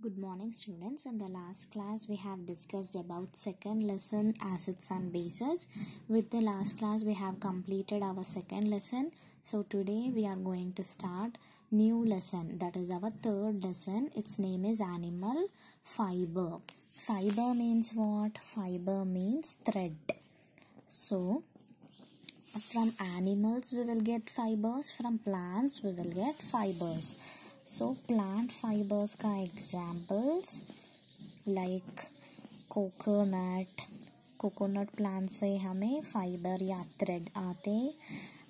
Good morning students. In the last class we have discussed about second lesson acids and bases. With the last class we have completed our second lesson. So today we are going to start new lesson that is our third lesson. Its name is animal fiber. Fiber means what? Fiber means thread. So from animals we will get fibers, from plants we will get fibers. So plant fibres का examples like coconut coconut plant से हमें fibre या thread आते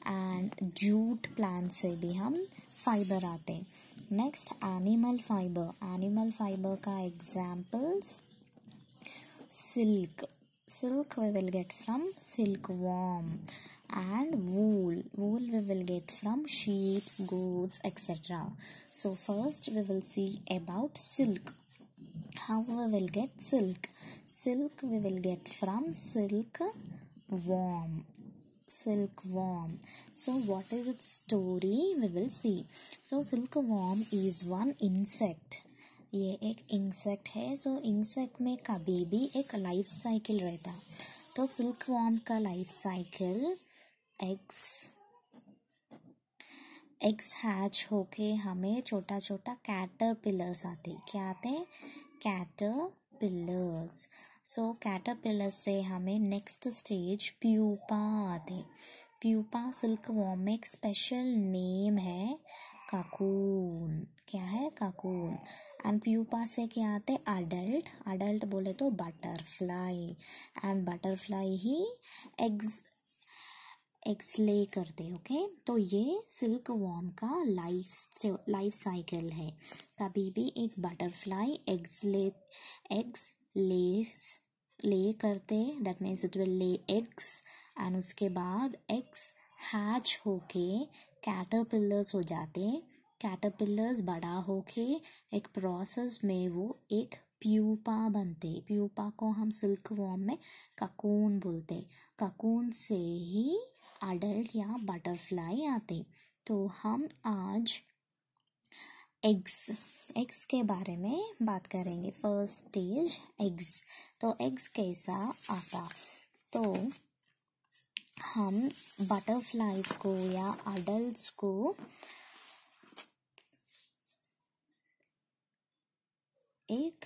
and jute plant से भी हम fibre आते next animal fibre animal fibre का examples silk silk we will get from silkworm and wool wool we will get from sheep goats etc so first we will see about silk how we will get silk silk we will get from silk worm silkworm so what is its story we will see so silkworm is one insect ये एक insect है सो insect में कभी भी एक life cycle रहता तो silk worm का life cycle eggs eggs hatch होके हमें छोटा छोटा कैटर पिलर्स आते क्या आते हैं caterpillars so caterpillars से हमें नेक्स्ट स्टेज प्यूपा आते प्यूपा सिल्क वॉम में एक स्पेशल नेम है काकून क्या है काकून एंड प्यूपा से क्या आते अडल्ट अडल्ट बोले तो बटरफ्लाई एंड बटरफ्लाई ही एग्स एग्स ले करते ओके तो ये सिल्क वॉर्म का लाइफ लाइफ साइकिल है कभी भी एक butterfly eggs lay eggs lay lay करते that means it will lay eggs and उसके बाद एग्स हैच होके कैटरपिलर्स हो जाते हैं कैटरपिलर्स बड़ा होके एक प्रोसेस में वो एक प्यूपा बनते प्यूपा को हम सिल्क वॉर्म में ककून बोलते ककून से ही अडल्ट या बटरफ्लाई आते तो हम आज एग्स एग्स के बारे में बात करेंगे फर्स्ट स्टेज एग्स तो एग्स कैसा आता तो हम बटरफ्लाइज को या अडल्ट को एक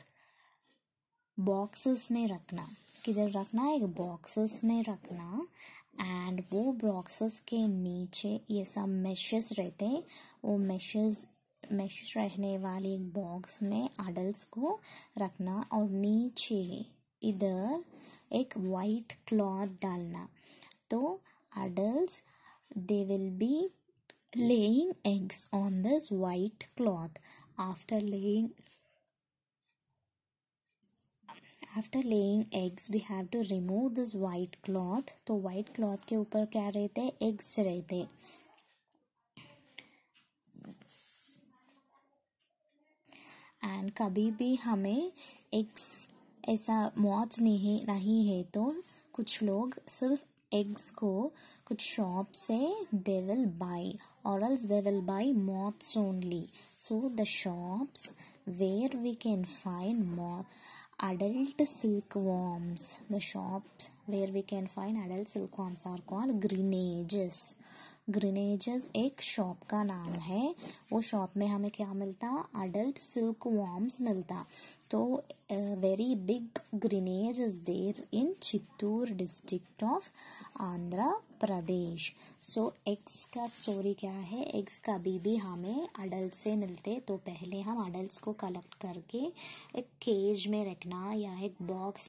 बॉक्सेस में रखना किधर रखना एक बॉक्सेस में रखना एंड वो बॉक्सेस के नीचे ये सब मेशेस रहते हैं वो मेशेस मेशेस रहने वाले एक बॉक्स में अडल्ट को रखना और नीचे इधर एक वाइट क्लॉथ डालना तो adults they will be laying eggs on this white cloth after laying after laying eggs we have to remove this white cloth तो वाइट क्लॉथ के ऊपर क्या रहते हैं एग्स रहते एंड कभी भी हमें एग्स ऐसा मौत नहीं नहीं है तो कुछ लोग सिर्फ eggs go could shop say they will buy or else they will buy moths only so the shops where we can find moth adult silkworms the shops where we can find adult silkworms are called greenages ग्रीनेजस एक shop का नाम है वो shop में हमें क्या मिलता adult silk worms मिलता तो very big grainage is there in Chittoor district of Andhra Pradesh so eggs का स्टोरी क्या है एग्स कभी भी हमें अडल्ट से मिलते तो पहले हम अडल्ट को कलेक्ट करके एक केज में रखना या एक बॉक्स